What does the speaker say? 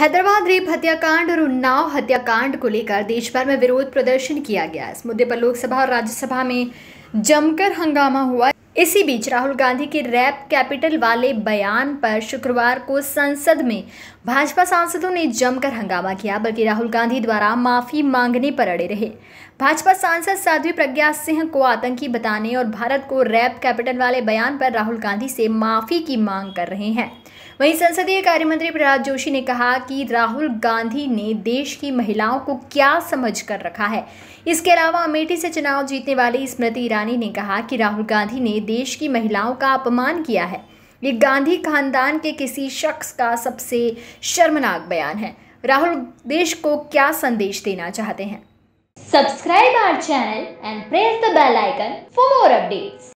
Hyderabad rape हत्याकांड और उन्नाव हत्याकांड को लेकर देश भर में विरोध प्रदर्शन किया गया इस मुद्दे पर लोकसभा और राज्यसभा में जमकर हंगामा हुआ इसी बीच राहुल गांधी के रैप कैपिटल वाले बयान पर शुक्रवार को संसद में भाजपा सांसदों ने जमकर हंगामा किया बल्कि राहुल गांधी द्वारा माफी मांगने पर अड़े रहे भाजपा सांसद साध्वी प्रज्ञा सिंह को आतंकी बताने और भारत को रैप कैपिटल वाले बयान पर राहुल गांधी से माफी की मांग कर रहे हैं वहीं संसदीय कार्य मंत्री प्रहलाद जोशी ने कहा कि राहुल गांधी ने देश की महिलाओं को क्या समझ कर रखा है इसके अलावा अमेठी से चुनाव जीतने वाली स्मृति ईरानी ने कहा कि राहुल गांधी ने देश की महिलाओं का अपमान किया है ये गांधी खानदान के किसी शख्स का सबसे शर्मनाक बयान है राहुल देश को क्या संदेश देना चाहते हैं subscribe our channel and press the bell icon for more updates